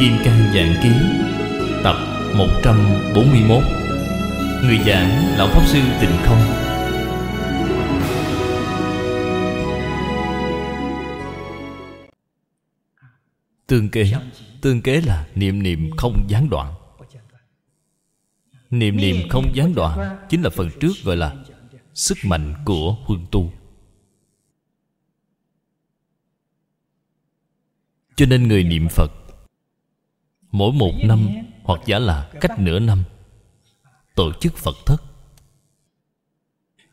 Kim Cang giảng Ký Tập 141 Người giảng Lão Pháp Sư Tịnh Không Tương kế Tương kế là niệm niệm không gián đoạn Niệm niệm không gián đoạn Chính là phần trước gọi là Sức mạnh của huân tu Cho nên người niệm Phật Mỗi một năm hoặc giả là cách nửa năm Tổ chức Phật thất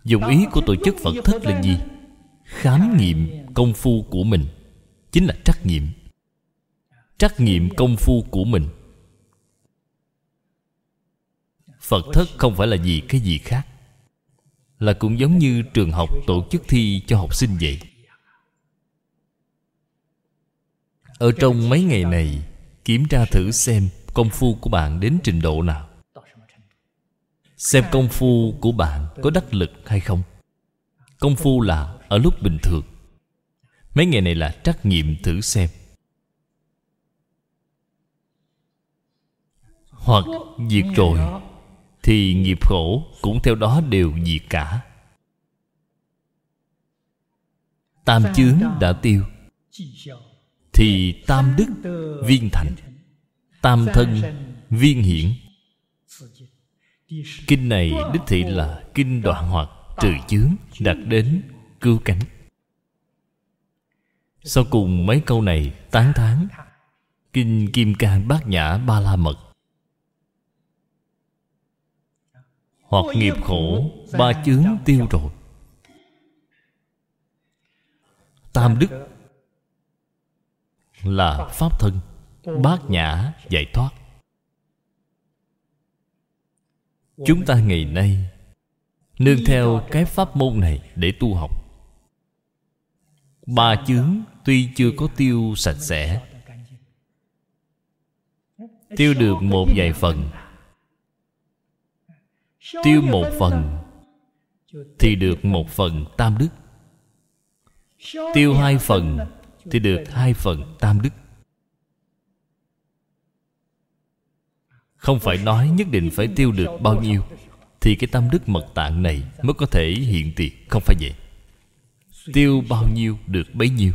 Dùng ý của tổ chức Phật thất là gì? Khám nghiệm công phu của mình Chính là trắc nghiệm Trắc nghiệm công phu của mình Phật thất không phải là gì cái gì khác Là cũng giống như trường học tổ chức thi cho học sinh vậy Ở trong mấy ngày này Kiểm tra thử xem công phu của bạn đến trình độ nào Xem công phu của bạn có đắc lực hay không Công phu là ở lúc bình thường Mấy ngày này là trắc nghiệm thử xem Hoặc diệt rồi Thì nghiệp khổ cũng theo đó đều diệt cả Tam chướng đã tiêu thì tam đức viên thành tam thân viên hiển kinh này đích thị là kinh đoạn hoặc trừ chướng đạt đến cứu cánh sau cùng mấy câu này tán thán kinh kim cang bát nhã ba la mật hoặc nghiệp khổ ba chướng tiêu rồi tam đức là pháp thân bát nhã giải thoát chúng ta ngày nay nương theo cái pháp môn này để tu học ba chướng tuy chưa có tiêu sạch sẽ tiêu được một vài phần tiêu một phần thì được một phần tam đức tiêu hai phần thì được hai phần tam đức không phải nói nhất định phải tiêu được bao nhiêu thì cái tam đức mật tạng này mới có thể hiện tiền không phải vậy tiêu bao nhiêu được bấy nhiêu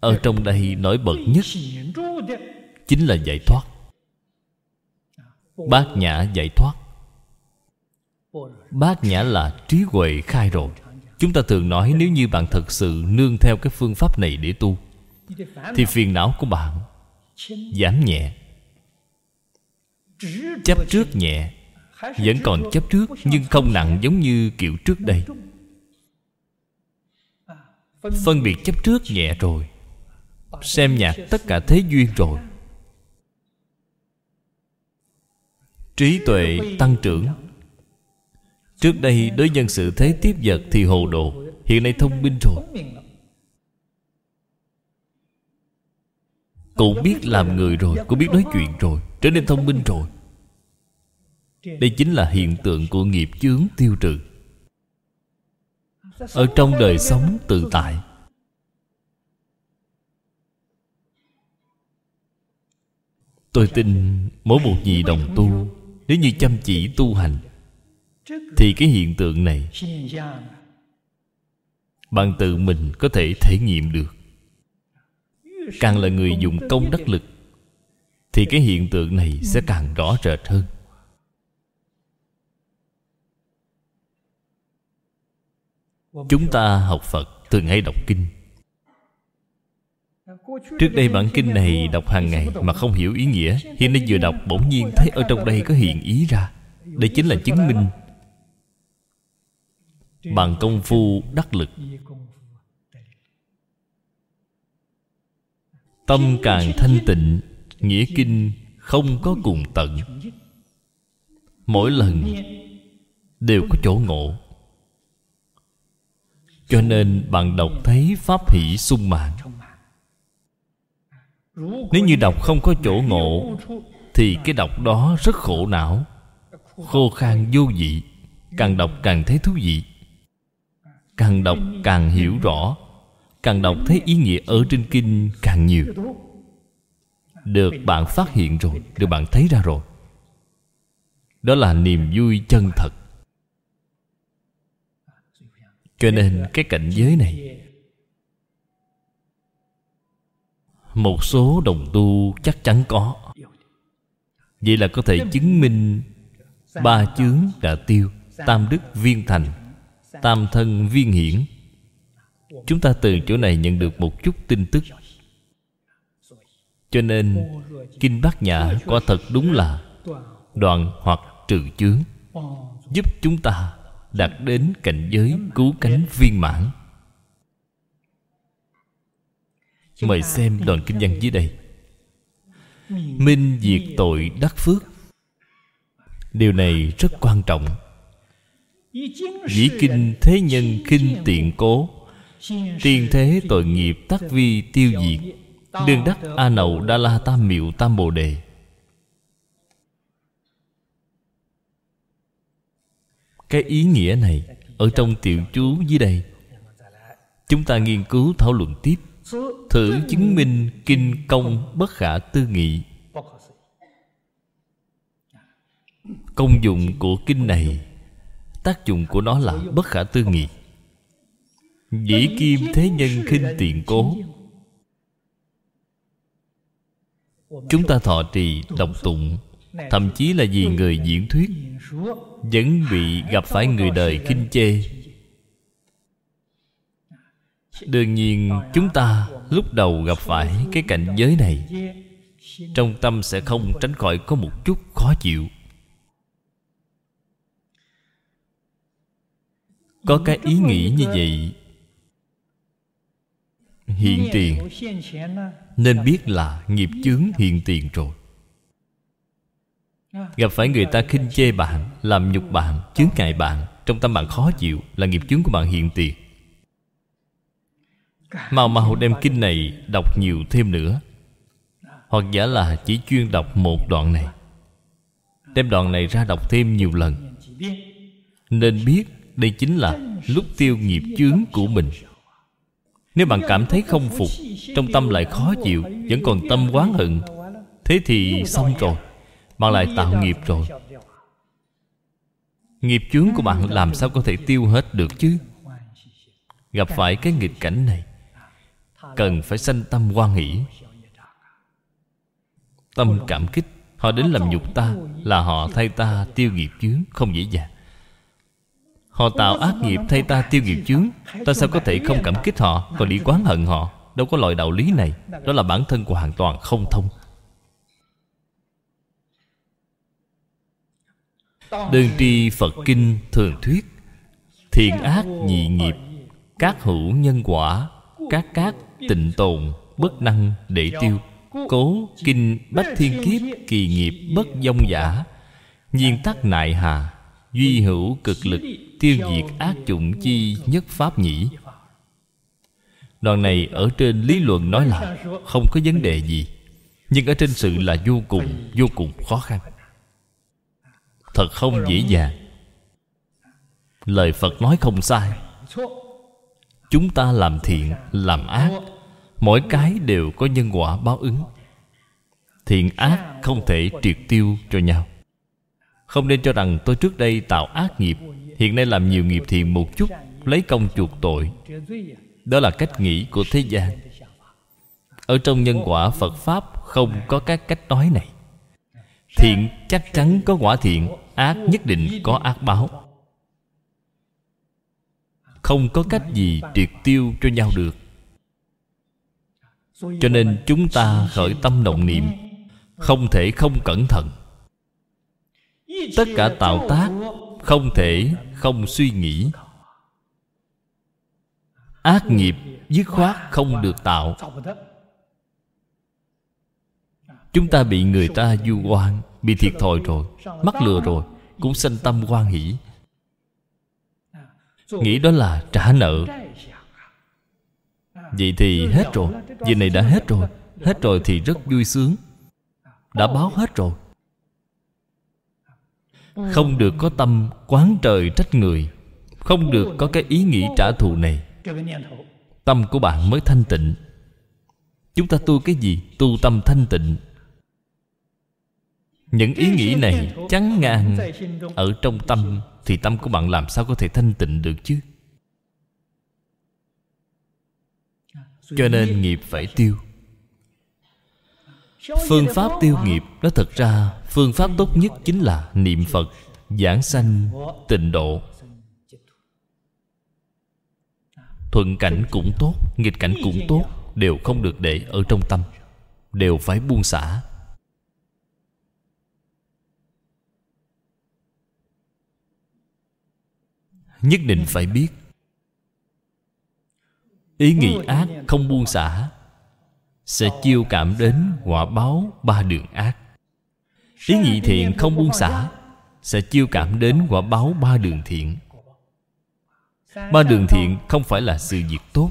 ở trong đây nổi bật nhất chính là giải thoát bát nhã giải thoát bát nhã là trí huệ khai rồi chúng ta thường nói nếu như bạn thật sự nương theo cái phương pháp này để tu thì phiền não của bạn giảm nhẹ chấp trước nhẹ vẫn còn chấp trước nhưng không nặng giống như kiểu trước đây phân biệt chấp trước nhẹ rồi xem nhạc tất cả thế duyên rồi trí tuệ tăng trưởng Trước đây đối nhân sự thế tiếp vật thì hồ đồ Hiện nay thông minh rồi cũng biết làm người rồi cũng biết nói chuyện rồi Trở nên thông minh rồi Đây chính là hiện tượng của nghiệp chướng tiêu trừ Ở trong đời sống tự tại Tôi tin mỗi một vị đồng tu Nếu như chăm chỉ tu hành thì cái hiện tượng này bạn tự mình có thể thể nghiệm được càng là người dùng công đắc lực thì cái hiện tượng này sẽ càng rõ rệt hơn chúng ta học phật thường hay đọc kinh trước đây bản kinh này đọc hàng ngày mà không hiểu ý nghĩa hiện nay vừa đọc bỗng nhiên thấy ở trong đây có hiện ý ra đây chính là chứng minh bằng công phu đắc lực tâm càng thanh tịnh nghĩa kinh không có cùng tận mỗi lần đều có chỗ ngộ cho nên bạn đọc thấy pháp hỷ sung mãn nếu như đọc không có chỗ ngộ thì cái đọc đó rất khổ não khô khan vô vị càng đọc càng thấy thú vị càng đọc càng hiểu rõ càng đọc thấy ý nghĩa ở trên kinh càng nhiều được bạn phát hiện rồi được bạn thấy ra rồi đó là niềm vui chân thật cho nên cái cảnh giới này một số đồng tu chắc chắn có vậy là có thể chứng minh ba chướng đã tiêu tam đức viên thành tam thân viên hiển chúng ta từ chỗ này nhận được một chút tin tức cho nên kinh bát nhã quả thật đúng là đoạn hoặc trừ chướng giúp chúng ta đạt đến cảnh giới cứu cánh viên mãn mời xem đoạn kinh văn dưới đây minh diệt tội đắc phước điều này rất quan trọng Dĩ kinh thế nhân kinh tiện cố tiên thế tội nghiệp tắc vi tiêu diệt Đương đắc A Nậu Đa La Tam Miệu Tam Bồ Đề Cái ý nghĩa này Ở trong tiểu chú dưới đây Chúng ta nghiên cứu thảo luận tiếp Thử chứng minh kinh công bất khả tư nghị Công dụng của kinh này Tác dụng của nó là bất khả tư nghị Dĩ kim thế nhân khinh tiện cố Chúng ta thọ trì, đọc tụng Thậm chí là vì người diễn thuyết Vẫn bị gặp phải người đời kinh chê Đương nhiên chúng ta lúc đầu gặp phải cái cảnh giới này Trong tâm sẽ không tránh khỏi có một chút khó chịu có cái ý nghĩ như vậy hiện tiền nên biết là nghiệp chướng hiện tiền rồi gặp phải người ta khinh chê bạn làm nhục bạn chướng ngại bạn trong tâm bạn khó chịu là nghiệp chướng của bạn hiện tiền mau mau đem kinh này đọc nhiều thêm nữa hoặc giả là chỉ chuyên đọc một đoạn này đem đoạn này ra đọc thêm nhiều lần nên biết đây chính là lúc tiêu nghiệp chướng của mình nếu bạn cảm thấy không phục trong tâm lại khó chịu vẫn còn tâm oán hận thế thì xong rồi bạn lại tạo nghiệp rồi nghiệp chướng của bạn làm sao có thể tiêu hết được chứ gặp phải cái nghịch cảnh này cần phải sanh tâm quan hỷ tâm cảm kích họ đến làm nhục ta là họ thay ta tiêu nghiệp chướng không dễ dàng Họ tạo ác nghiệp thay ta tiêu nghiệp chướng Ta sao có thể không cảm kích họ Còn đi quán hận họ Đâu có loại đạo lý này Đó là bản thân của hoàn toàn không thông Đơn tri Phật Kinh thường thuyết Thiện ác nhị nghiệp Các hữu nhân quả Các các tịnh tồn Bất năng để tiêu Cố kinh bách thiên kiếp Kỳ nghiệp bất dông giả Nhiên tắc nại hà Duy hữu cực lực Tiêu diệt ác chủng chi nhất pháp nhĩ Đoạn này ở trên lý luận nói là Không có vấn đề gì Nhưng ở trên sự là vô cùng Vô cùng khó khăn Thật không dễ dàng Lời Phật nói không sai Chúng ta làm thiện, làm ác Mỗi cái đều có nhân quả báo ứng Thiện ác không thể triệt tiêu cho nhau Không nên cho rằng tôi trước đây tạo ác nghiệp Hiện nay làm nhiều nghiệp thiện một chút Lấy công chuộc tội Đó là cách nghĩ của thế gian Ở trong nhân quả Phật Pháp Không có các cách nói này Thiện chắc chắn có quả thiện Ác nhất định có ác báo Không có cách gì triệt tiêu cho nhau được Cho nên chúng ta khởi tâm động niệm Không thể không cẩn thận Tất cả tạo tác không thể không suy nghĩ ác nghiệp dứt khoát không được tạo chúng ta bị người ta du oan bị thiệt thòi rồi mắc lừa rồi cũng sanh tâm hoan hỷ nghĩ đó là trả nợ vậy thì hết rồi vì này đã hết rồi hết rồi thì rất vui sướng đã báo hết rồi Ừ. không được có tâm quán trời trách người không được có cái ý nghĩ trả thù này tâm của bạn mới thanh tịnh chúng ta tu cái gì tu tâm thanh tịnh những ý nghĩ này chán ngang ở trong tâm thì tâm của bạn làm sao có thể thanh tịnh được chứ cho nên nghiệp phải tiêu phương pháp tiêu nghiệp nó thật ra Phương pháp tốt nhất chính là niệm Phật Giảng sanh tịnh độ Thuận cảnh cũng tốt Nghịch cảnh cũng tốt Đều không được để ở trong tâm Đều phải buông xả Nhất định phải biết Ý nghĩ ác không buông xả Sẽ chiêu cảm đến quả báo ba đường ác Ý nhị thiện không buông xả Sẽ chiêu cảm đến quả báo ba đường thiện Ba đường thiện không phải là sự việc tốt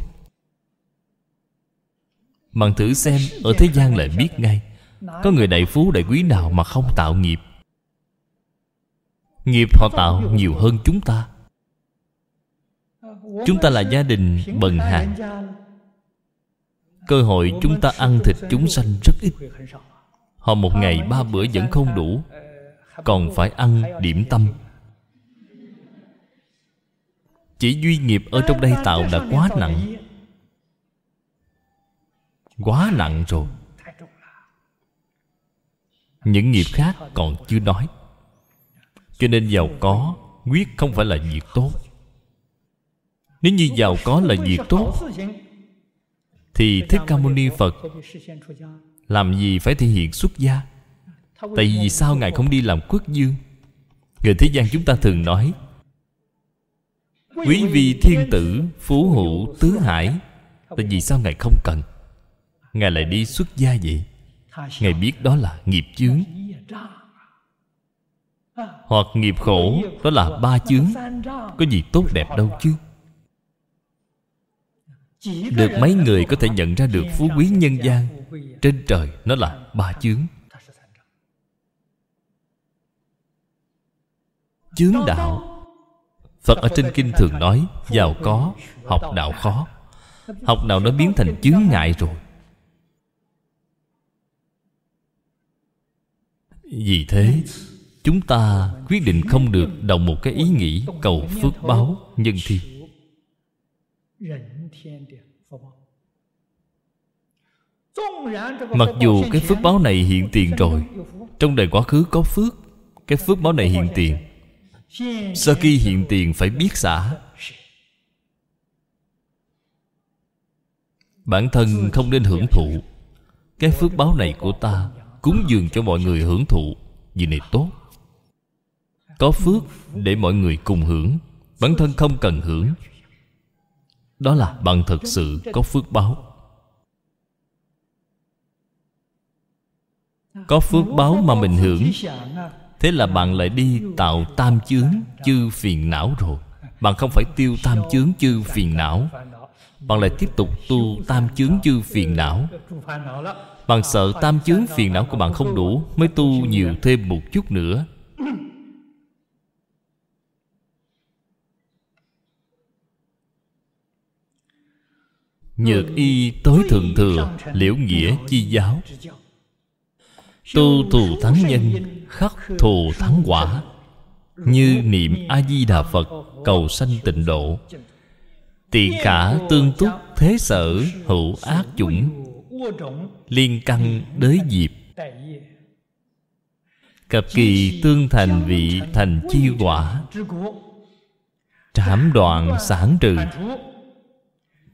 Bạn thử xem Ở thế gian lại biết ngay Có người đại phú đại quý nào mà không tạo nghiệp Nghiệp họ tạo nhiều hơn chúng ta Chúng ta là gia đình bần hàn Cơ hội chúng ta ăn thịt chúng sanh rất ít Họ một ngày ba bữa vẫn không đủ Còn phải ăn điểm tâm Chỉ duy nghiệp ở trong đây tạo đã quá nặng Quá nặng rồi Những nghiệp khác còn chưa nói Cho nên giàu có Quyết không phải là việc tốt Nếu như giàu có là việc tốt Thì Thích Ca Mâu Ni Phật làm gì phải thể hiện xuất gia Tại vì sao Ngài không đi làm quốc dương Người thế gian chúng ta thường nói Quý vị thiên tử Phú hữu tứ hải Tại vì sao Ngài không cần Ngài lại đi xuất gia vậy Ngài biết đó là nghiệp chướng Hoặc nghiệp khổ Đó là ba chướng Có gì tốt đẹp đâu chứ Được mấy người có thể nhận ra được phú quý nhân gian trên trời nó là ba chướng Chướng đạo Phật ở trên kinh thường nói Giàu có, học đạo khó Học đạo nó biến thành chướng ngại rồi Vì thế Chúng ta quyết định không được đồng một cái ý nghĩ Cầu phước báo nhân thiên Mặc dù cái phước báo này hiện tiền rồi Trong đời quá khứ có phước Cái phước báo này hiện tiền Sau khi hiện tiền phải biết xả Bản thân không nên hưởng thụ Cái phước báo này của ta Cúng dường cho mọi người hưởng thụ Vì này tốt Có phước để mọi người cùng hưởng Bản thân không cần hưởng Đó là bằng thật sự có phước báo Có phước báo mà mình hưởng Thế là bạn lại đi tạo tam chướng chư phiền não rồi Bạn không phải tiêu tam chướng chư phiền não Bạn lại tiếp tục tu tam chướng chư phiền não Bạn sợ tam chướng phiền não của bạn không đủ Mới tu nhiều thêm một chút nữa Nhược y tối thượng thừa Liễu nghĩa chi giáo Tu thù thắng nhân Khắc thù thắng quả Như niệm A-di-đà Phật Cầu sanh tịnh độ Tỳ cả tương túc Thế sở hữu ác chủng Liên căn đới diệp Cập kỳ tương thành vị thành chi quả Trảm đoạn sản trừ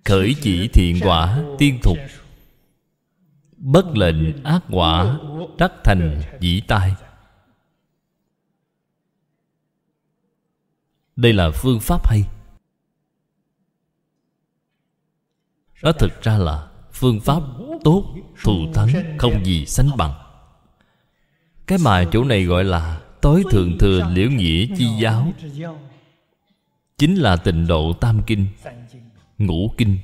Khởi chỉ thiện quả tiên thục bất lệnh ác quả đắc thành dĩ tai đây là phương pháp hay đó thực ra là phương pháp tốt thù thắng không gì sánh bằng cái mà chỗ này gọi là tối thượng thừa liễu nghĩa chi giáo chính là tình độ tam kinh ngũ kinh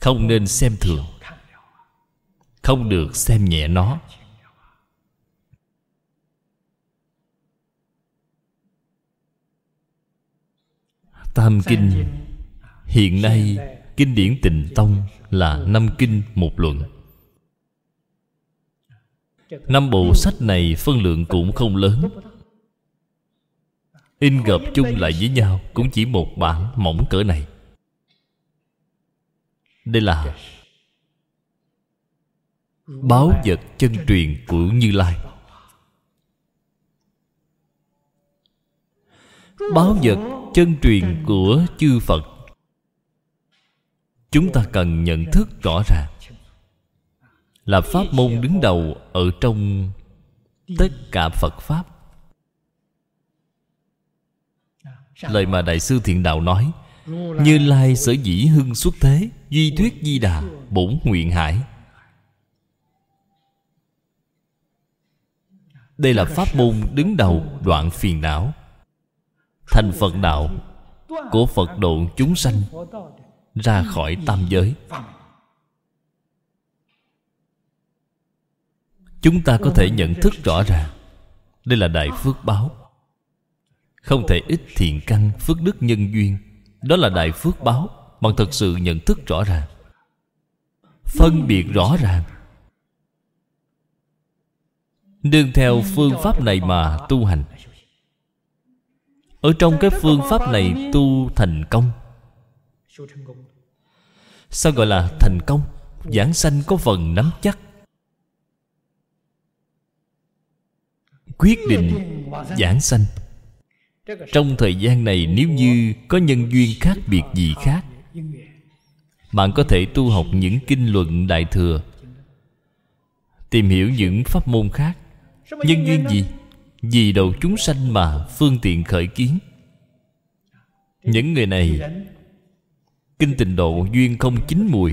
không nên xem thường không được xem nhẹ nó tam kinh hiện nay kinh điển tịnh tông là năm kinh một luận năm bộ sách này phân lượng cũng không lớn in gộp chung lại với nhau cũng chỉ một bản mỏng cỡ này đây là báo vật chân truyền của như lai báo vật chân truyền của chư phật chúng ta cần nhận thức rõ ràng là pháp môn đứng đầu ở trong tất cả phật pháp lời mà đại sư thiện đạo nói như Lai sở dĩ hưng xuất thế Duy thuyết di đà bổn nguyện hải Đây là pháp môn đứng đầu đoạn phiền não Thành Phật đạo Của Phật độ chúng sanh Ra khỏi tam giới Chúng ta có thể nhận thức rõ ràng Đây là đại phước báo Không thể ít thiện căn phước đức nhân duyên đó là đại phước báo Bằng thật sự nhận thức rõ ràng Phân biệt rõ ràng Đương theo phương pháp này mà tu hành Ở trong cái phương pháp này tu thành công Sao gọi là thành công Giảng sanh có phần nắm chắc Quyết định giảng sanh trong thời gian này nếu như có nhân duyên khác biệt gì khác bạn có thể tu học những kinh luận đại thừa tìm hiểu những pháp môn khác nhân duyên gì vì đầu chúng sanh mà phương tiện khởi kiến những người này kinh tịnh độ duyên không chín mùi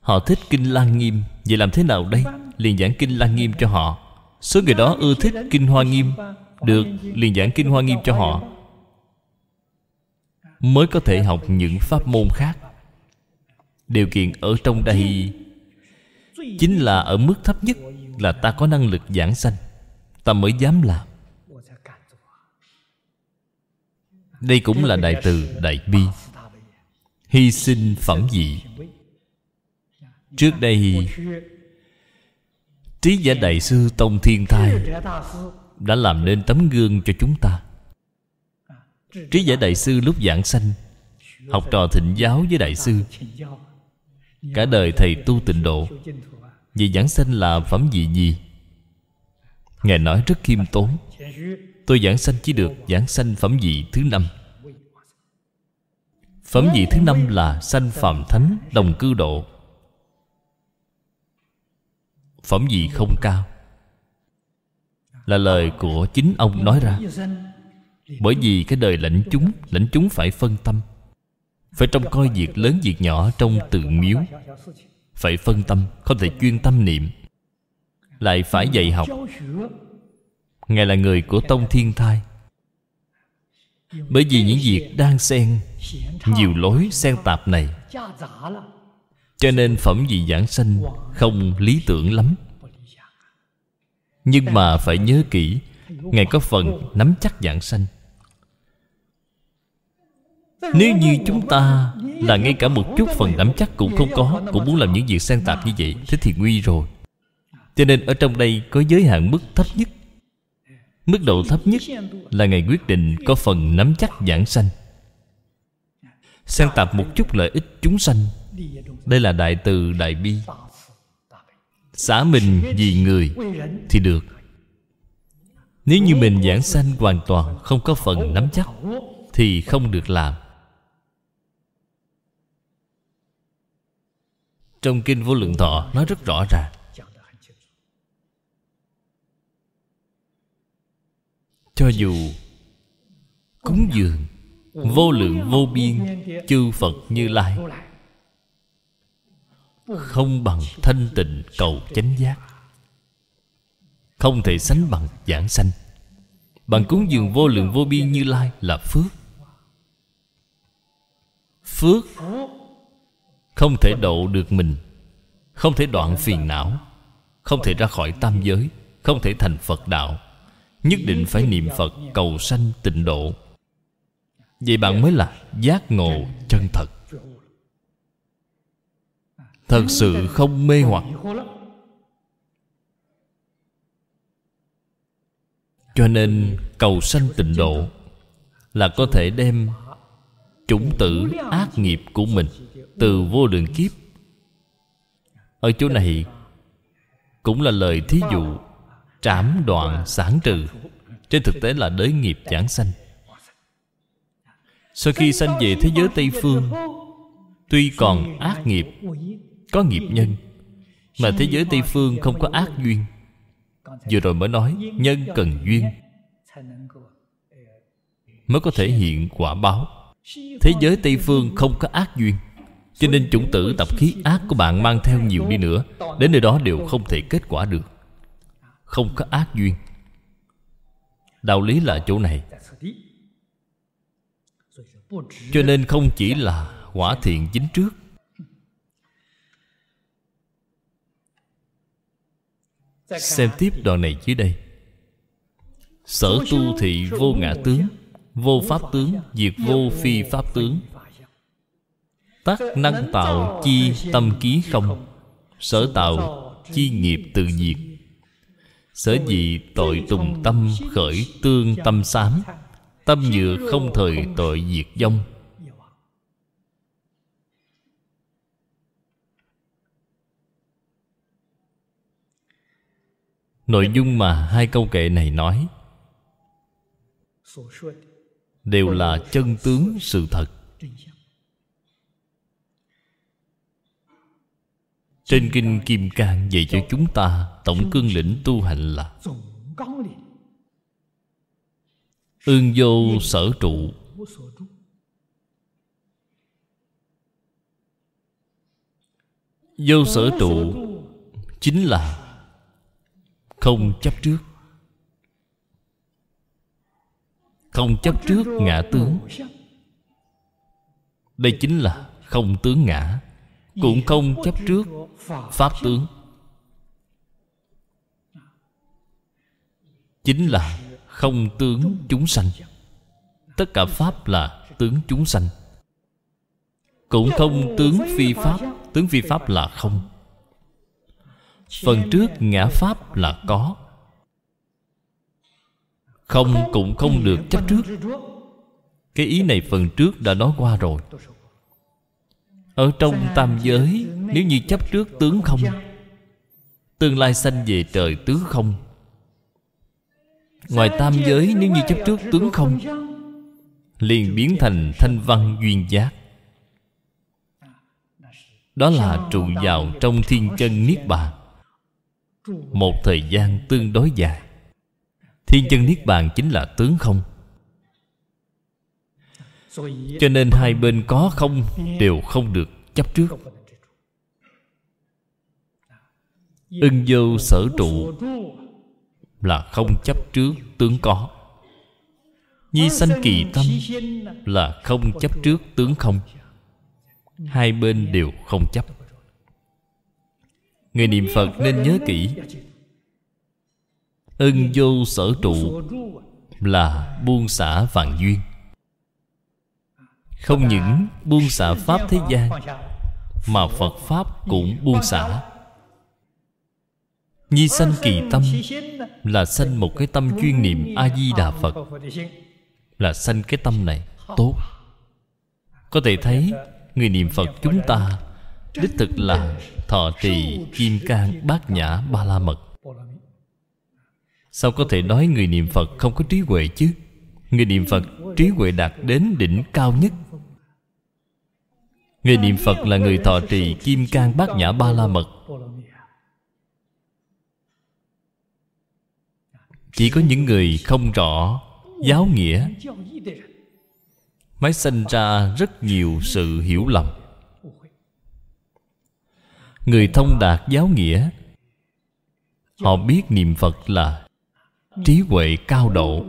họ thích kinh lan nghiêm vậy làm thế nào đây liền giảng kinh lan nghiêm cho họ số người đó ưa thích kinh hoa nghiêm được liền giảng kinh hoa nghiêm cho họ mới có thể học những pháp môn khác điều kiện ở trong đây chính là ở mức thấp nhất là ta có năng lực giảng sanh ta mới dám làm đây cũng là đại từ đại bi hy sinh phẩm dị trước đây trí giả đại sư tông thiên thai đã làm nên tấm gương cho chúng ta trí giả đại sư lúc giảng sanh học trò thịnh giáo với đại sư cả đời thầy tu tịnh độ vì giảng sanh là phẩm vị gì ngài nói rất khiêm tốn tôi giảng sanh chỉ được giảng sanh phẩm vị thứ năm phẩm vị thứ năm là sanh phàm thánh đồng cư độ phẩm vị không cao là lời của chính ông nói ra bởi vì cái đời lãnh chúng lãnh chúng phải phân tâm phải trông coi việc lớn việc nhỏ trong tượng miếu phải phân tâm không thể chuyên tâm niệm lại phải dạy học ngài là người của tông thiên thai bởi vì những việc đang xen nhiều lối xen tạp này cho nên phẩm vị giảng sanh không lý tưởng lắm nhưng mà phải nhớ kỹ Ngài có phần nắm chắc giảng sanh Nếu như chúng ta Là ngay cả một chút phần nắm chắc cũng không có Cũng muốn làm những việc sang tạp như vậy Thế thì nguy rồi Cho nên ở trong đây có giới hạn mức thấp nhất Mức độ thấp nhất Là Ngài quyết định có phần nắm chắc giảng sanh Sang tạp một chút lợi ích chúng sanh Đây là đại từ đại bi xả mình vì người thì được nếu như mình giảng sanh hoàn toàn không có phần nắm chắc thì không được làm trong kinh vô lượng thọ nói rất rõ ràng cho dù cúng dường vô lượng vô biên chư phật như lai không bằng thanh tịnh cầu chánh giác không thể sánh bằng giảng sanh bằng cúng dường vô lượng vô biên như lai là phước phước không thể độ được mình không thể đoạn phiền não không thể ra khỏi tam giới không thể thành phật đạo nhất định phải niệm phật cầu sanh tịnh độ vậy bạn mới là giác ngộ chân thật thật sự không mê hoặc cho nên cầu sanh tịnh độ là có thể đem chủng tử ác nghiệp của mình từ vô lượng kiếp ở chỗ này cũng là lời thí dụ trảm đoạn sản trừ trên thực tế là đới nghiệp giảng sanh sau khi sanh về thế giới tây phương tuy còn ác nghiệp có nghiệp nhân mà thế giới tây phương không có ác duyên vừa rồi mới nói nhân cần duyên mới có thể hiện quả báo thế giới tây phương không có ác duyên cho nên chủng tử tập khí ác của bạn mang theo nhiều đi nữa đến nơi đó đều không thể kết quả được không có ác duyên đạo lý là chỗ này cho nên không chỉ là quả thiện chính trước xem tiếp đoạn này dưới đây sở tu thị vô ngã tướng vô pháp tướng diệt vô phi pháp tướng tác năng tạo chi tâm ký không sở tạo chi nghiệp tự diệt sở dị tội tùng tâm khởi tương tâm sám tâm nhựa không thời tội diệt vong nội dung mà hai câu kệ này nói đều là chân tướng sự thật trên kinh kim cang dạy cho chúng ta tổng cương lĩnh tu hành là ương vô sở trụ vô sở trụ chính là không chấp trước không chấp trước ngã tướng đây chính là không tướng ngã cũng không chấp trước pháp tướng chính là không tướng chúng sanh tất cả pháp là tướng chúng sanh cũng không tướng phi pháp tướng phi pháp là không phần trước ngã pháp là có không cũng không được chấp trước cái ý này phần trước đã nói qua rồi ở trong tam giới nếu như chấp trước tướng không tương lai sanh về trời tướng không ngoài tam giới nếu như chấp trước tướng không liền biến thành thanh văn duyên giác à, đó là trụ vào trong thiên chân niết bàn một thời gian tương đối dài thiên chân niết bàn chính là tướng không cho nên hai bên có không đều không được chấp trước ưng vô sở trụ là không chấp trước tướng có nhi sanh kỳ tâm là không chấp trước tướng không hai bên đều không chấp Người niệm Phật nên nhớ kỹ Ân vô sở trụ Là buông xả vạn duyên Không những buông xả Pháp thế gian Mà Phật Pháp cũng buông xả Nhi sanh kỳ tâm Là sanh một cái tâm chuyên niệm A-di-đà Phật Là sanh cái tâm này Tốt Có thể thấy Người niệm Phật chúng ta Đích thực là Thọ trì Kim Cang Bát Nhã Ba La Mật Sao có thể nói người niệm Phật không có trí huệ chứ Người niệm Phật trí huệ đạt đến đỉnh cao nhất Người niệm Phật là người thọ trì Kim Cang Bát Nhã Ba La Mật Chỉ có những người không rõ Giáo nghĩa Mới sinh ra rất nhiều sự hiểu lầm người thông đạt giáo nghĩa họ biết niệm phật là trí huệ cao độ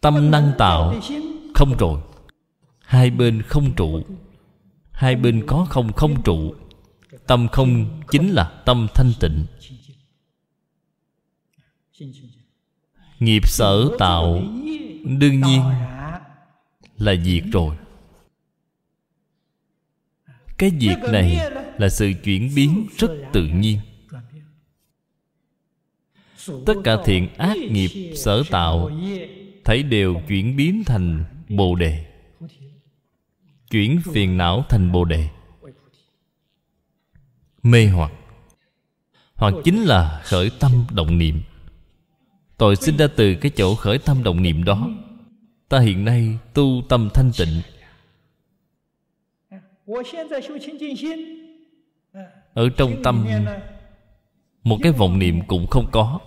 tâm năng tạo không rồi hai bên không trụ hai bên có không không trụ tâm không chính là tâm thanh tịnh nghiệp sở tạo đương nhiên là diệt rồi cái việc này là sự chuyển biến rất tự nhiên tất cả thiện ác nghiệp sở tạo thấy đều chuyển biến thành bồ đề chuyển phiền não thành bồ đề mê hoặc hoặc chính là khởi tâm động niệm tội sinh ra từ cái chỗ khởi tâm động niệm đó ta hiện nay tu tâm thanh tịnh ở trong tâm một cái vọng niệm cũng không có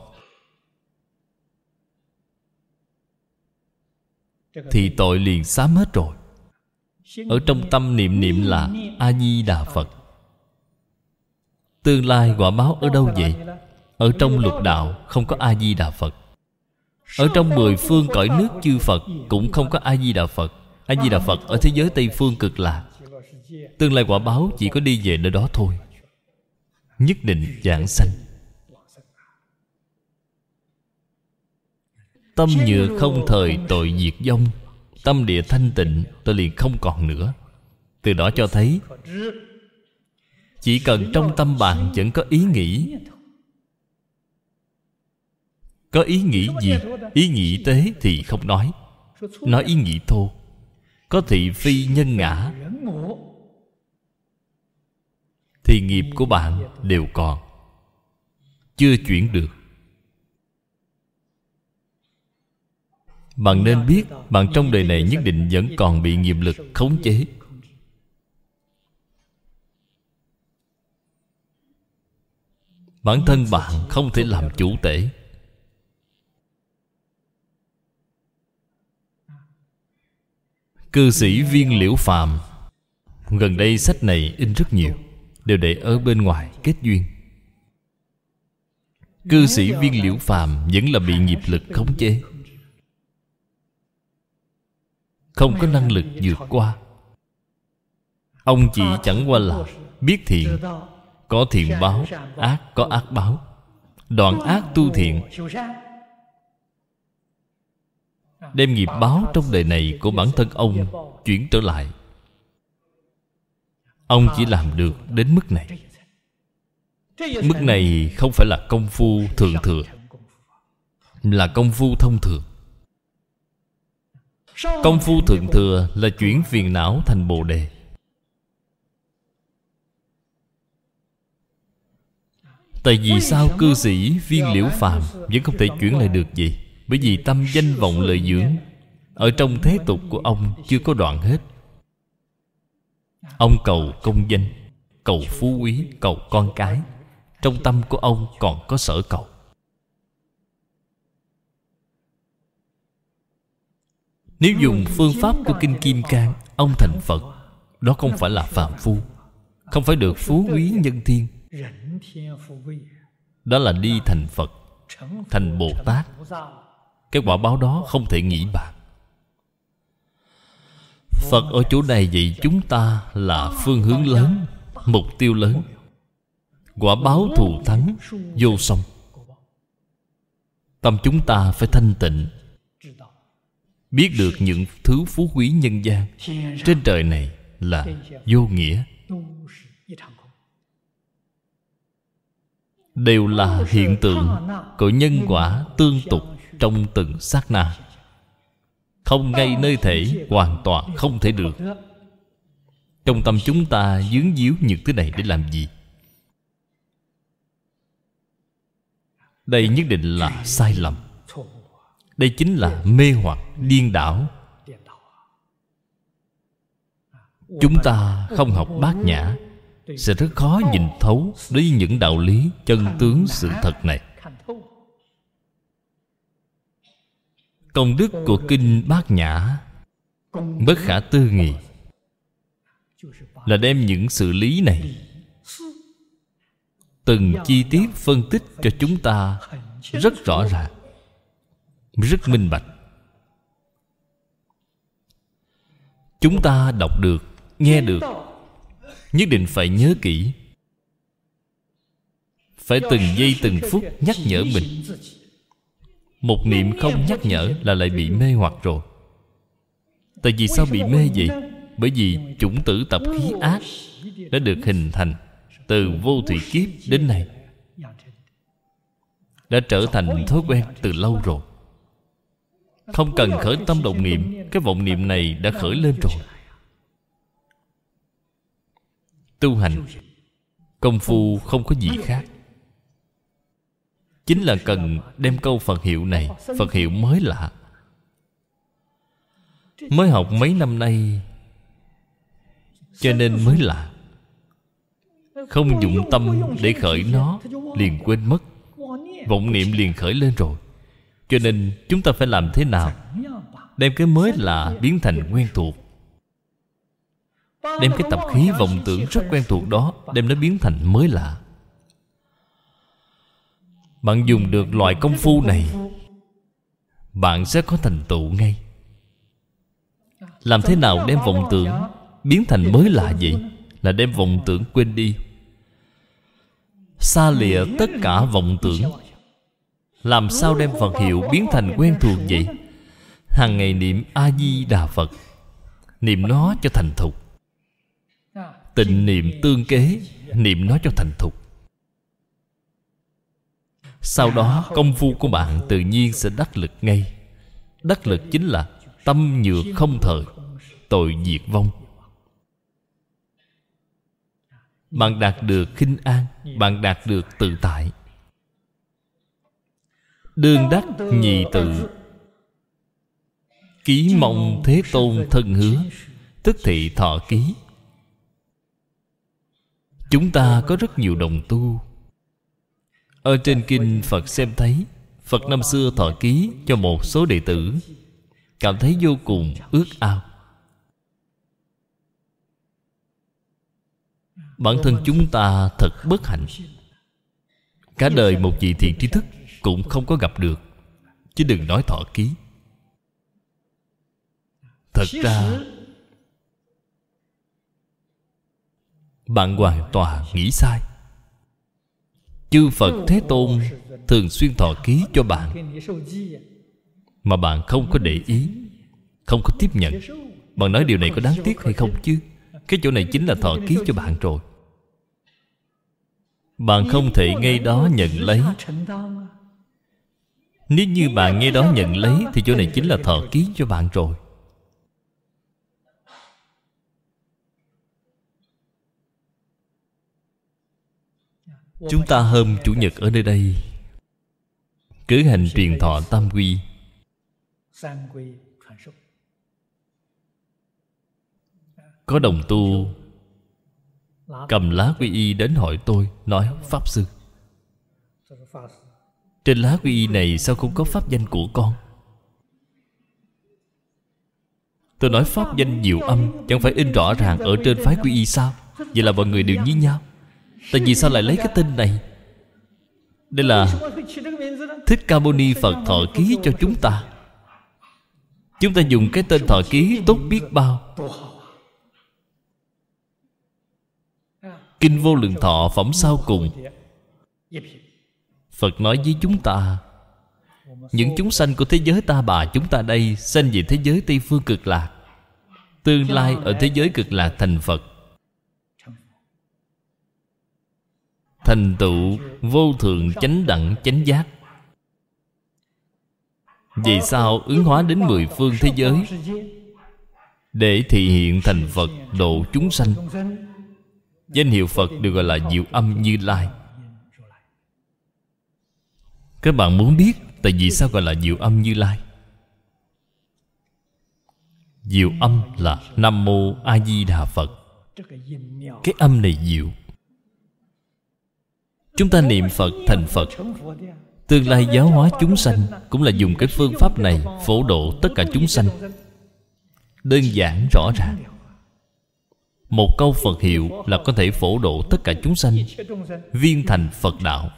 thì tội liền xám hết rồi ở trong tâm niệm niệm là a di đà phật tương lai quả báo ở đâu vậy ở trong lục đạo không có a di đà phật ở trong mười phương cõi nước chư phật cũng không có a di đà phật a di đà phật ở thế giới tây phương cực lạc Tương lai quả báo chỉ có đi về nơi đó thôi Nhất định giảng sanh Tâm nhựa không thời tội diệt vong Tâm địa thanh tịnh tôi liền không còn nữa Từ đó cho thấy Chỉ cần trong tâm bạn vẫn có ý nghĩ Có ý nghĩ gì Ý nghĩ tế thì không nói Nói ý nghĩ thô Có thị phi nhân ngã thì nghiệp của bạn đều còn chưa chuyển được bạn nên biết bạn trong đời này nhất định vẫn còn bị nghiệp lực khống chế bản thân bạn không thể làm chủ tể cư sĩ viên liễu phàm gần đây sách này in rất nhiều đều để ở bên ngoài kết duyên cư sĩ viên liễu phàm vẫn là bị nghiệp lực khống chế không có năng lực vượt qua ông chỉ chẳng qua là biết thiện có thiện báo ác có ác báo đoạn ác tu thiện đem nghiệp báo trong đời này của bản thân ông chuyển trở lại Ông chỉ làm được đến mức này Mức này không phải là công phu thường thừa, Là công phu thông thường Công phu thượng thừa là chuyển phiền não thành bồ đề Tại vì sao cư sĩ viên liễu phàm Vẫn không thể chuyển lại được gì Bởi vì tâm danh vọng lợi dưỡng Ở trong thế tục của ông chưa có đoạn hết ông cầu công danh cầu phú quý cầu con cái trong tâm của ông còn có sở cầu nếu dùng phương pháp của kinh kim cang ông thành phật đó không phải là phàm phu không phải được phú quý nhân thiên đó là đi thành phật thành bồ tát kết quả báo đó không thể nghĩ bạc Phật ở chỗ này vậy chúng ta là phương hướng lớn Mục tiêu lớn Quả báo thù thắng Vô song Tâm chúng ta phải thanh tịnh Biết được những thứ phú quý nhân gian Trên trời này là vô nghĩa Đều là hiện tượng Của nhân quả tương tục Trong từng sát na không ngay nơi thể Hoàn toàn không thể được Trong tâm chúng ta dướng díu những thứ này để làm gì Đây nhất định là sai lầm Đây chính là mê hoặc điên đảo Chúng ta không học bát nhã Sẽ rất khó nhìn thấu Đối với những đạo lý chân tướng sự thật này Công đức của Kinh Bát Nhã Bất khả tư nghị Là đem những sự lý này Từng chi tiết phân tích cho chúng ta Rất rõ ràng Rất minh bạch Chúng ta đọc được Nghe được Nhất định phải nhớ kỹ Phải từng giây từng phút nhắc nhở mình một niệm không nhắc nhở là lại bị mê hoặc rồi Tại vì sao bị mê vậy? Bởi vì chủng tử tập khí ác Đã được hình thành Từ vô thủy kiếp đến nay Đã trở thành thói quen từ lâu rồi Không cần khởi tâm động niệm Cái vọng niệm này đã khởi lên rồi Tu hành Công phu không có gì khác chính là cần đem câu phật hiệu này phật hiệu mới lạ mới học mấy năm nay cho nên mới lạ không dụng tâm để khởi nó liền quên mất vọng niệm liền khởi lên rồi cho nên chúng ta phải làm thế nào đem cái mới lạ biến thành quen thuộc đem cái tập khí vọng tưởng rất quen thuộc đó đem nó biến thành mới lạ bạn dùng được loại công phu này Bạn sẽ có thành tựu ngay Làm thế nào đem vọng tưởng Biến thành mới lạ vậy Là đem vọng tưởng quên đi Xa lìa tất cả vọng tưởng Làm sao đem Phật hiệu biến thành quen thuộc vậy hàng ngày niệm A-di-đà Phật Niệm nó cho thành thục Tịnh niệm tương kế Niệm nó cho thành thục sau đó công phu của bạn tự nhiên sẽ đắc lực ngay đắc lực chính là tâm nhược không thời tội diệt vong bạn đạt được khinh an bạn đạt được tự tại đương đắc nhị tự ký mong thế tôn thân hứa tức thị thọ ký chúng ta có rất nhiều đồng tu ở trên kinh Phật xem thấy Phật năm xưa thọ ký cho một số đệ tử Cảm thấy vô cùng ước ao Bản thân chúng ta thật bất hạnh Cả đời một vị thiện trí thức Cũng không có gặp được Chứ đừng nói thọ ký Thật ra Bạn hoàn toàn nghĩ sai chư phật thế tôn thường xuyên thọ ký cho bạn mà bạn không có để ý không có tiếp nhận bạn nói điều này có đáng tiếc hay không chứ cái chỗ này chính là thọ ký cho bạn rồi bạn không thể ngay đó nhận lấy nếu như bạn ngay đó nhận lấy Thì chỗ này chính là thọ ký cho bạn rồi Chúng ta hôm Chủ nhật ở nơi đây Cử hành truyền thọ Tam Quy Có đồng tu Cầm lá quy y đến hỏi tôi Nói Pháp Sư Trên lá quy y này sao không có pháp danh của con Tôi nói pháp danh nhiều âm Chẳng phải in rõ ràng ở trên phái quy y sao Vậy là mọi người đều như nhau Tại vì sao lại lấy cái tên này Đây là Thích Ca Mâu Ni Phật thọ ký cho chúng ta Chúng ta dùng cái tên thọ ký tốt biết bao Kinh vô lượng thọ phẩm sau cùng Phật nói với chúng ta Những chúng sanh của thế giới ta bà chúng ta đây Sanh về thế giới Tây Phương cực lạc Tương lai ở thế giới cực lạc thành Phật thành tựu vô thượng chánh đẳng chánh giác vì sao ứng hóa đến mười phương thế giới để thị hiện thành phật độ chúng sanh danh hiệu phật được gọi là diệu âm như lai các bạn muốn biết tại vì sao gọi là diệu âm như lai diệu âm là nam mô a di đà phật cái âm này diệu Chúng ta niệm Phật thành Phật Tương lai giáo hóa chúng sanh Cũng là dùng cái phương pháp này Phổ độ tất cả chúng sanh Đơn giản rõ ràng Một câu Phật hiệu Là có thể phổ độ tất cả chúng sanh Viên thành Phật đạo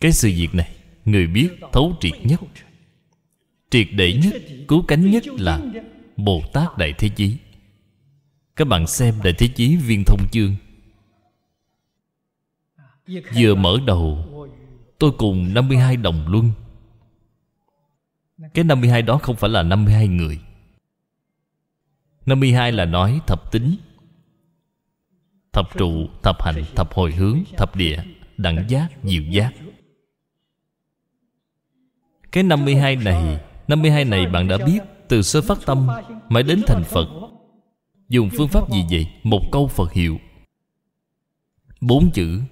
Cái sự việc này Người biết thấu triệt nhất Triệt để nhất Cứu cánh nhất là Bồ Tát Đại Thế Chí các bạn xem Đại Thế Chí Viên Thông Chương Vừa mở đầu Tôi cùng 52 đồng luân Cái 52 đó không phải là 52 người 52 là nói thập tính Thập trụ, thập hành, thập hồi hướng, thập địa Đẳng giác, diệu giác Cái 52 này 52 này bạn đã biết Từ sơ phát tâm Mãi đến thành Phật Dùng phương pháp gì vậy? Một câu Phật hiệu Bốn chữ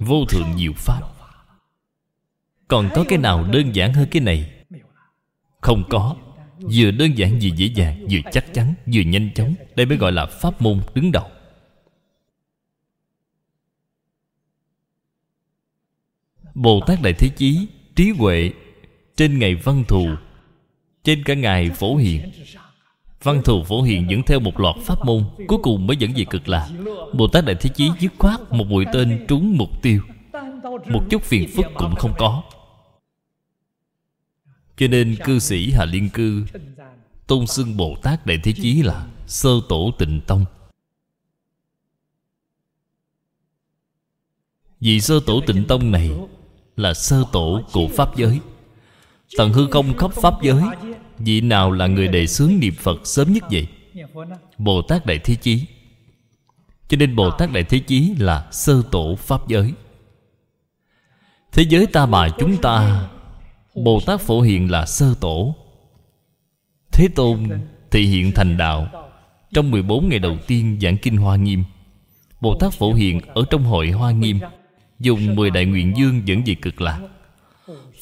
Vô thượng diệu pháp Còn có cái nào đơn giản hơn cái này? Không có Vừa đơn giản vừa dễ dàng Vừa chắc chắn vừa nhanh chóng Đây mới gọi là pháp môn đứng đầu Bồ Tát Đại Thế Chí Trí Huệ Trên ngày văn thù trên cả ngài phổ hiện Văn thù phổ hiện dẫn theo một loạt pháp môn Cuối cùng mới dẫn về cực lạc Bồ Tát Đại Thế Chí dứt khoát Một mũi tên trúng mục tiêu Một chút phiền phức cũng không có Cho nên cư sĩ Hà Liên Cư Tôn xưng Bồ Tát Đại Thế Chí là Sơ Tổ Tịnh Tông Vì Sơ Tổ Tịnh Tông này Là Sơ Tổ của Pháp giới Tận hư không khắp Pháp giới Vị nào là người đề xướng niệm Phật sớm nhất vậy? Bồ Tát Đại Thế Chí Cho nên Bồ Tát Đại Thế Chí là sơ tổ Pháp giới Thế giới ta bà chúng ta Bồ Tát Phổ Hiện là sơ tổ Thế Tôn thị hiện thành đạo Trong 14 ngày đầu tiên giảng Kinh Hoa Nghiêm Bồ Tát Phổ Hiện ở trong hội Hoa Nghiêm Dùng 10 đại nguyện dương dẫn về cực lạc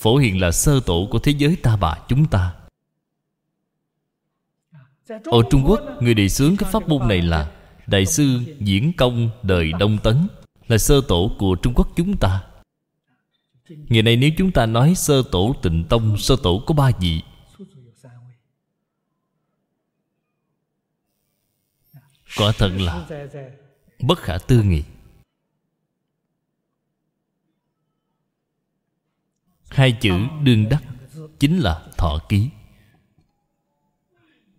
Phổ Hiền là sơ tổ của thế giới ta bà chúng ta Ở Trung Quốc Người đề xướng cái pháp môn này là Đại sư Diễn Công đời Đông Tấn Là sơ tổ của Trung Quốc chúng ta Ngày nay nếu chúng ta nói sơ tổ tịnh tông Sơ tổ có ba vị Quả thật là Bất khả tư nghị hai chữ đương đắc chính là thọ ký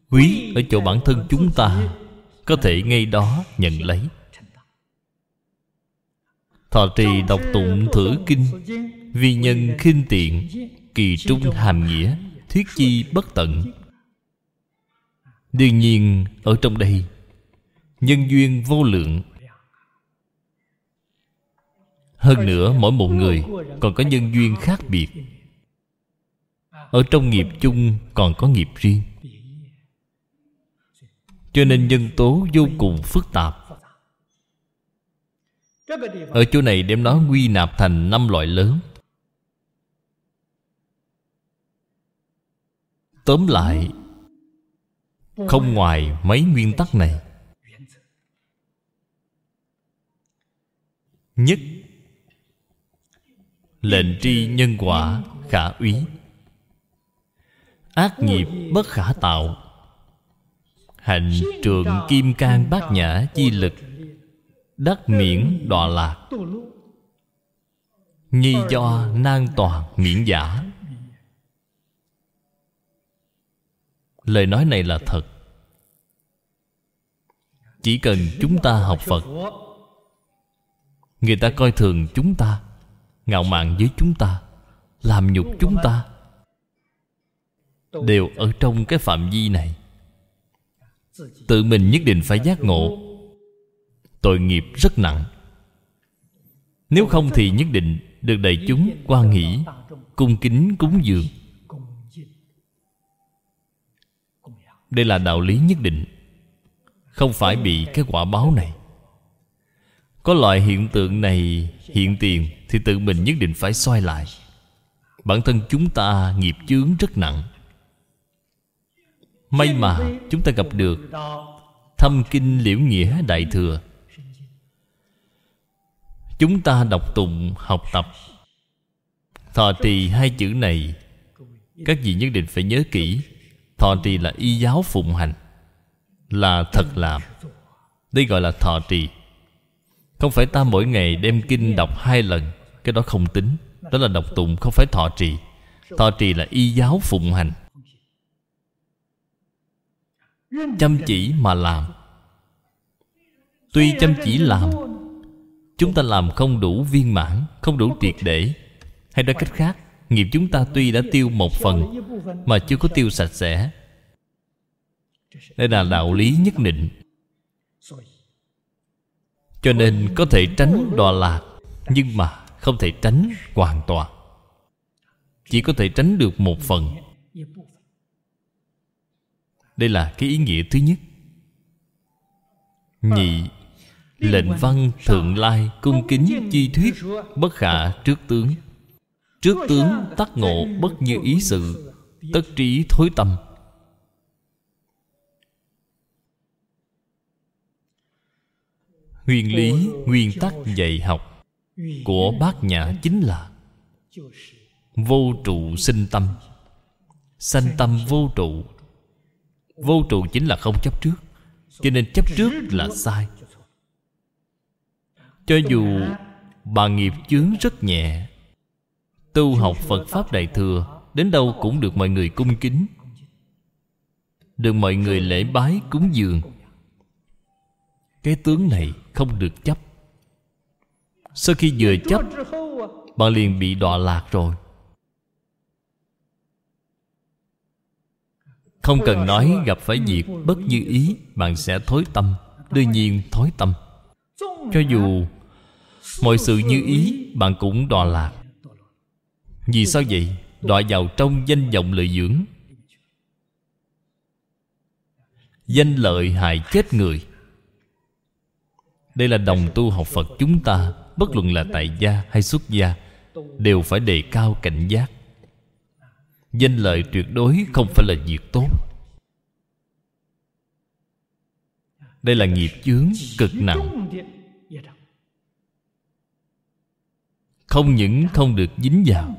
quý ở chỗ bản thân chúng ta có thể ngay đó nhận lấy thọ trì đọc tụng thử kinh vì nhân khinh tiện kỳ trung hàm nghĩa thuyết chi bất tận đương nhiên ở trong đây nhân duyên vô lượng hơn nữa mỗi một người còn có nhân duyên khác biệt Ở trong nghiệp chung còn có nghiệp riêng Cho nên nhân tố vô cùng phức tạp Ở chỗ này đem nó quy nạp thành năm loại lớn Tóm lại Không ngoài mấy nguyên tắc này Nhất Lệnh tri nhân quả khả úy Ác nghiệp bất khả tạo Hạnh trượng kim can bát nhã chi lực Đắc miễn đọa lạc Nhi do nan toàn miễn giả Lời nói này là thật Chỉ cần chúng ta học Phật Người ta coi thường chúng ta ngạo mạn với chúng ta làm nhục chúng ta đều ở trong cái phạm vi này tự mình nhất định phải giác ngộ tội nghiệp rất nặng nếu không thì nhất định được đầy chúng quan nghỉ cung kính cúng dường đây là đạo lý nhất định không phải bị cái quả báo này có loại hiện tượng này hiện tiền thì tự mình nhất định phải xoay lại bản thân chúng ta nghiệp chướng rất nặng may mà chúng ta gặp được thâm kinh liễu nghĩa đại thừa chúng ta đọc tụng học tập thọ trì hai chữ này các vị nhất định phải nhớ kỹ thọ trì là y giáo phụng hành là thật làm đây gọi là thọ trì không phải ta mỗi ngày đem kinh đọc hai lần cái đó không tính đó là độc tụng không phải thọ trì thọ trì là y giáo phụng hành chăm chỉ mà làm tuy chăm chỉ làm chúng ta làm không đủ viên mãn không đủ triệt để hay nói cách khác nghiệp chúng ta tuy đã tiêu một phần mà chưa có tiêu sạch sẽ đây là đạo lý nhất định cho nên có thể tránh đọa lạc nhưng mà không thể tránh hoàn toàn chỉ có thể tránh được một phần đây là cái ý nghĩa thứ nhất nhị lệnh văn thượng lai cung kính chi thuyết bất khả trước tướng trước tướng tắc ngộ bất như ý sự tất trí thối tâm nguyên lý nguyên tắc dạy học của bát nhã chính là vô trụ sinh tâm sanh tâm vô trụ vô trụ chính là không chấp trước cho nên chấp trước là sai cho dù bà nghiệp chướng rất nhẹ tu học phật pháp đại thừa đến đâu cũng được mọi người cung kính được mọi người lễ bái cúng dường cái tướng này không được chấp sau khi vừa chấp Bạn liền bị đọa lạc rồi Không cần nói gặp phải việc bất như ý Bạn sẽ thối tâm Đương nhiên thối tâm Cho dù Mọi sự như ý Bạn cũng đọa lạc Vì sao vậy? Đọa vào trong danh vọng lợi dưỡng Danh lợi hại chết người Đây là đồng tu học Phật chúng ta bất luận là tại gia hay xuất gia đều phải đề cao cảnh giác danh lợi tuyệt đối không phải là việc tốt đây là nghiệp chướng cực nặng không những không được dính vào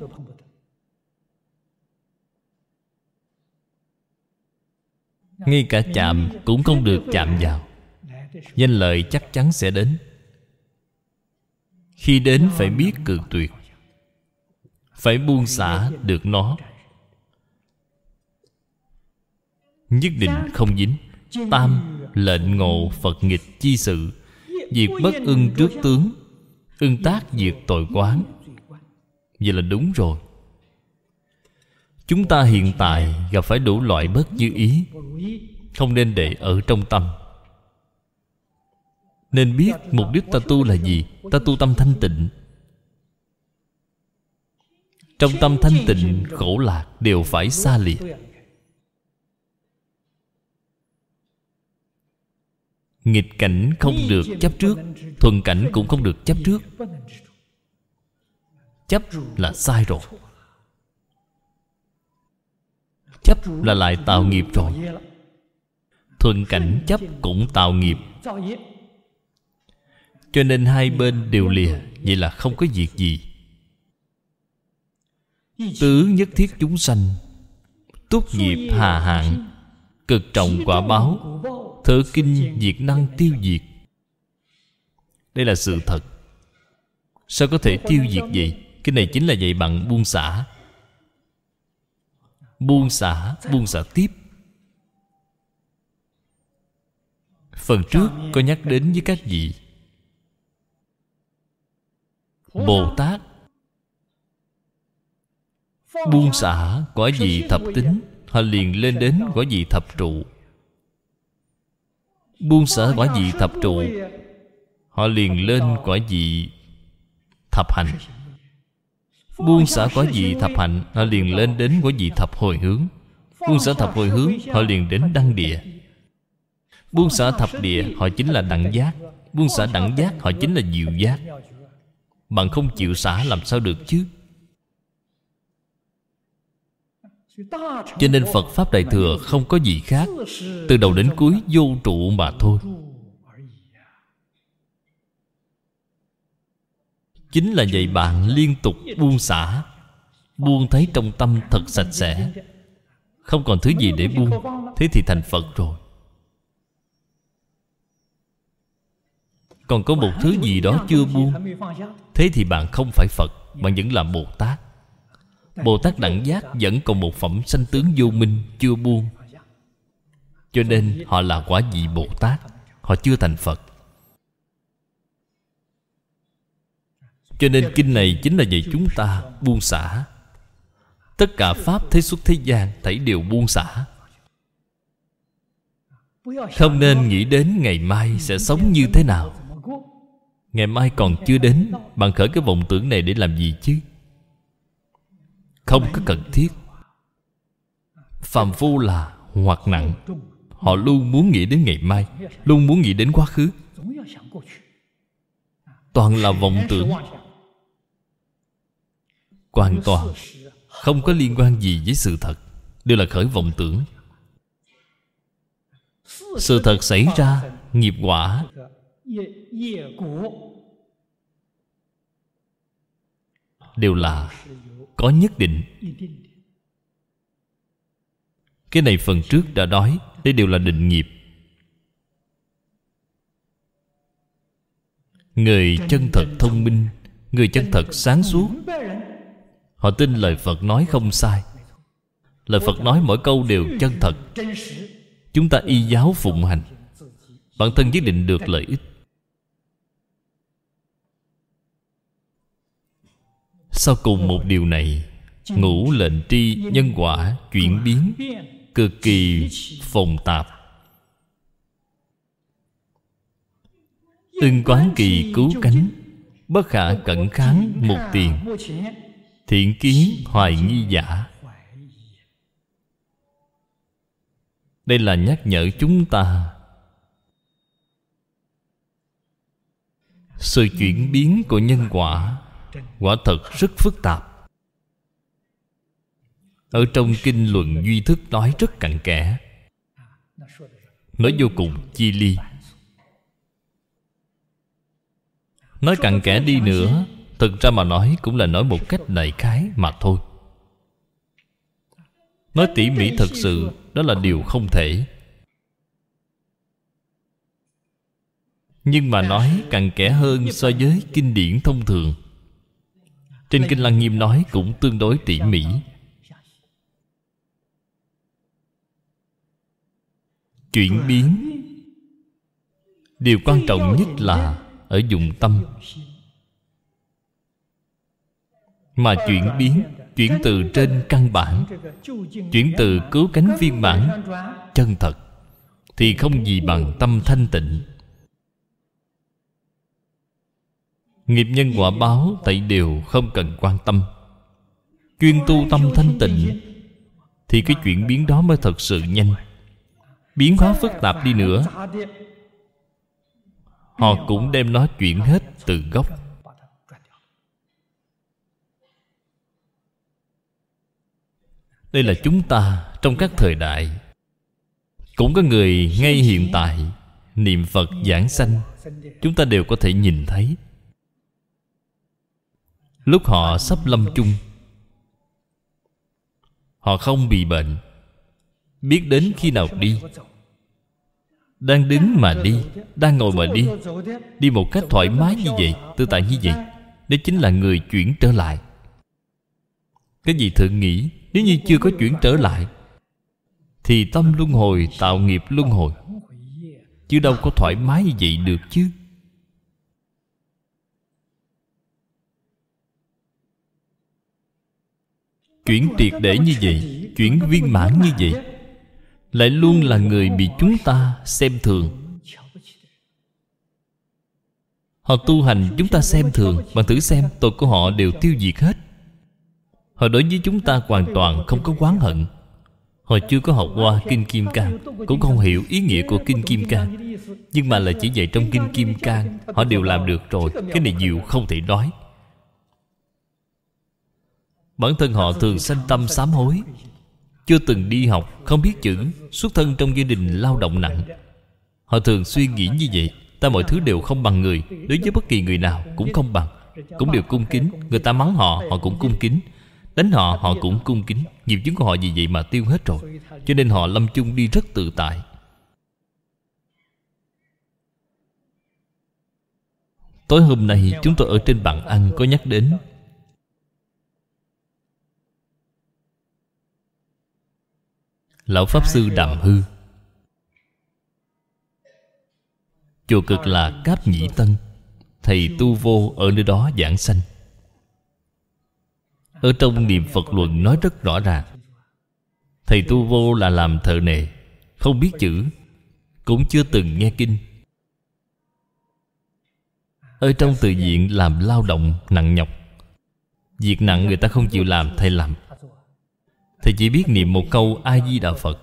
ngay cả chạm cũng không được chạm vào danh lợi chắc chắn sẽ đến khi đến phải biết cự tuyệt phải buông xả được nó nhất định không dính tam lệnh ngộ phật nghịch chi sự việc bất ưng trước tướng ưng tác diệt tội quán vậy là đúng rồi chúng ta hiện tại gặp phải đủ loại bất như ý không nên để ở trong tâm nên biết mục đích ta tu là gì Ta tu tâm thanh tịnh Trong tâm thanh tịnh khổ lạc đều phải xa liệt Nghịch cảnh không được chấp trước Thuần cảnh cũng không được chấp trước Chấp là sai rồi Chấp là lại tạo nghiệp rồi Thuận cảnh chấp cũng tạo nghiệp cho nên hai bên đều lìa vậy là không có việc gì tứ nhất thiết chúng sanh tốt nghiệp hà hạn cực trọng quả báo thở kinh diệt năng tiêu diệt đây là sự thật sao có thể tiêu diệt vậy cái này chính là dạy bằng buông xả buông xả buông xả tiếp phần trước có nhắc đến với các vị Bồ Tát Buông xả quả gì thập tính Họ liền lên đến quả gì thập trụ Buông xả quả gì thập trụ Họ liền lên quả gì thập hành. Buông xả quả gì thập hạnh Họ liền lên đến quả gì thập hồi hướng Buông xả thập hồi hướng Họ liền đến đăng địa Buông xả thập địa Họ chính là đẳng giác Buông xả đẳng giác Họ chính là diệu giác bạn không chịu xả làm sao được chứ Cho nên Phật Pháp Đại Thừa không có gì khác Từ đầu đến cuối vô trụ mà thôi Chính là vậy bạn liên tục buông xả Buông thấy trong tâm thật sạch sẽ Không còn thứ gì để buông Thế thì thành Phật rồi Còn có một thứ gì đó chưa buông Thế thì bạn không phải Phật Bạn vẫn là Bồ Tát Bồ Tát đẳng giác vẫn còn một phẩm sanh tướng vô minh chưa buông Cho nên họ là quả vị Bồ Tát Họ chưa thành Phật Cho nên kinh này chính là dạy chúng ta buông xả Tất cả Pháp thế xuất thế gian Thảy đều buông xả Không nên nghĩ đến ngày mai sẽ sống như thế nào Ngày mai còn chưa đến Bạn khởi cái vọng tưởng này để làm gì chứ Không có cần thiết Phàm phu là hoặc nặng Họ luôn muốn nghĩ đến ngày mai Luôn muốn nghĩ đến quá khứ Toàn là vọng tưởng Hoàn toàn Không có liên quan gì với sự thật Đều là khởi vọng tưởng Sự thật xảy ra Nghiệp quả 业,业 đều là có nhất định cái này phần trước đã nói đây đều là định nghiệp người chân thật thông minh người chân thật sáng suốt họ tin lời phật nói không sai lời phật nói mỗi câu đều chân thật chúng ta y giáo phụng hành bản thân quyết định được lợi ích sau cùng một điều này ngũ lệnh tri nhân quả chuyển biến cực kỳ phồn tạp ưng quán kỳ cứu cánh bất khả cẩn kháng một tiền thiện kiến hoài nghi giả đây là nhắc nhở chúng ta sự chuyển biến của nhân quả quả thật rất phức tạp ở trong kinh luận duy thức nói rất cặn kẽ nói vô cùng chi ly nói cặn kẽ đi nữa thực ra mà nói cũng là nói một cách đại khái mà thôi nói tỉ mỉ thật sự đó là điều không thể nhưng mà nói cặn kẽ hơn so với kinh điển thông thường trên Kinh Lăng Nghiêm nói cũng tương đối tỉ mỉ Chuyển biến Điều quan trọng nhất là Ở dùng tâm Mà chuyển biến Chuyển từ trên căn bản Chuyển từ cứu cánh viên bản Chân thật Thì không gì bằng tâm thanh tịnh Nghiệp nhân quả báo tại đều không cần quan tâm Chuyên tu tâm thanh tịnh Thì cái chuyển biến đó mới thật sự nhanh Biến hóa phức tạp đi nữa Họ cũng đem nó chuyển hết từ gốc Đây là chúng ta trong các thời đại Cũng có người ngay hiện tại Niệm Phật giảng sanh Chúng ta đều có thể nhìn thấy Lúc họ sắp lâm chung Họ không bị bệnh Biết đến khi nào đi Đang đứng mà đi Đang ngồi mà đi Đi một cách thoải mái như vậy Tự tại như vậy Đó chính là người chuyển trở lại Cái gì thượng nghĩ Nếu như chưa có chuyển trở lại Thì tâm luân hồi tạo nghiệp luân hồi Chứ đâu có thoải mái như vậy được chứ chuyển triệt để như vậy chuyển viên mãn như vậy lại luôn là người bị chúng ta xem thường họ tu hành chúng ta xem thường bạn thử xem tội của họ đều tiêu diệt hết họ đối với chúng ta hoàn toàn không có oán hận họ chưa có học qua kinh kim cang cũng không hiểu ý nghĩa của kinh kim cang nhưng mà là chỉ dạy trong kinh kim cang họ đều làm được rồi cái này nhiều không thể nói Bản thân họ thường sanh tâm sám hối Chưa từng đi học Không biết chữ Xuất thân trong gia đình lao động nặng Họ thường suy nghĩ như vậy Ta mọi thứ đều không bằng người Đối với bất kỳ người nào cũng không bằng Cũng đều cung kính Người ta mắng họ họ cũng cung kính Đánh họ họ cũng cung kính Nghiệp chứng của họ vì vậy mà tiêu hết rồi Cho nên họ lâm chung đi rất tự tại Tối hôm nay chúng tôi ở trên bàn ăn có nhắc đến Lão Pháp Sư Đàm Hư Chùa cực là Cáp Nhĩ Tân Thầy Tu Vô ở nơi đó giảng sanh Ở trong niệm Phật luận nói rất rõ ràng Thầy Tu Vô là làm thợ nề Không biết chữ Cũng chưa từng nghe kinh Ở trong từ diện làm lao động nặng nhọc Việc nặng người ta không chịu làm Thầy làm thì chỉ biết niệm một câu A-di-đà Phật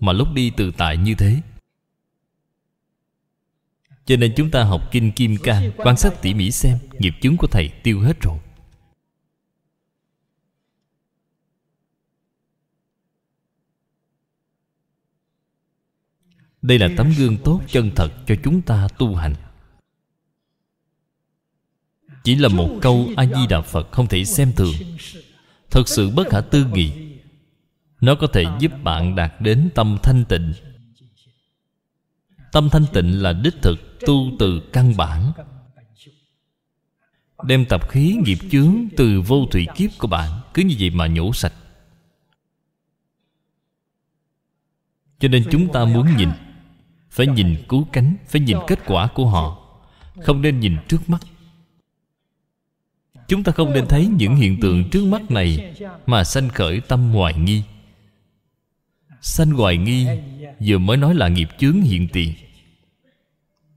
Mà lúc đi tự tại như thế Cho nên chúng ta học Kinh Kim Cang Quan sát tỉ mỉ xem Nghiệp chứng của thầy tiêu hết rồi Đây là tấm gương tốt chân thật cho chúng ta tu hành Chỉ là một câu A-di-đà Phật không thể xem thường Thật sự bất khả tư nghị nó có thể giúp bạn đạt đến tâm thanh tịnh tâm thanh tịnh là đích thực tu từ căn bản đem tập khí nghiệp chướng từ vô thủy kiếp của bạn cứ như vậy mà nhổ sạch cho nên chúng ta muốn nhìn phải nhìn cứu cánh phải nhìn kết quả của họ không nên nhìn trước mắt chúng ta không nên thấy những hiện tượng trước mắt này mà sanh khởi tâm hoài nghi Sanh hoài nghi Vừa mới nói là nghiệp chướng hiện tiền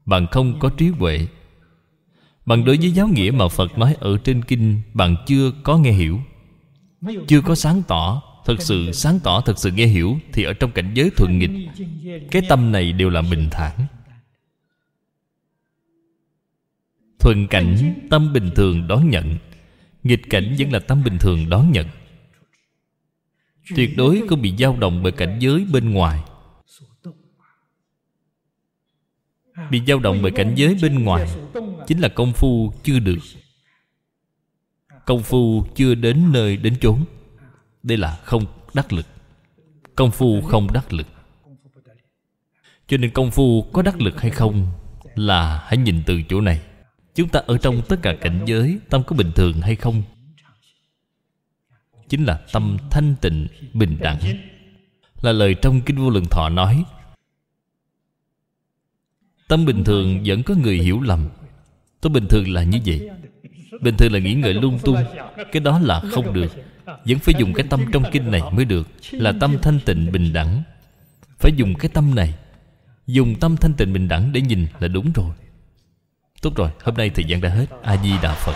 Bạn không có trí huệ Bạn đối với giáo nghĩa mà Phật nói ở trên kinh Bạn chưa có nghe hiểu Chưa có sáng tỏ Thật sự sáng tỏ, thật sự nghe hiểu Thì ở trong cảnh giới thuận nghịch Cái tâm này đều là bình thản Thuận cảnh tâm bình thường đón nhận Nghịch cảnh vẫn là tâm bình thường đón nhận tuyệt đối không à, bị dao động bởi cảnh giới bên ngoài bị dao động bởi cảnh giới bên ngoài chính là công phu chưa được à, công phu chưa đến nơi đến chốn à. đây là không đắc lực công phu không đắc lực cho nên công phu có đắc lực hay không là hãy nhìn từ chỗ này chúng ta ở trong tất cả cảnh giới tâm có bình thường hay không chính là tâm thanh tịnh bình đẳng là lời trong kinh vô lượng thọ nói tâm bình thường vẫn có người hiểu lầm tôi bình thường là như vậy bình thường là nghĩ ngợi lung tung cái đó là không được vẫn phải dùng cái tâm trong kinh này mới được là tâm thanh tịnh bình đẳng phải dùng cái tâm này dùng tâm thanh tịnh bình đẳng để nhìn là đúng rồi tốt rồi hôm nay thời gian đã hết a di đà phật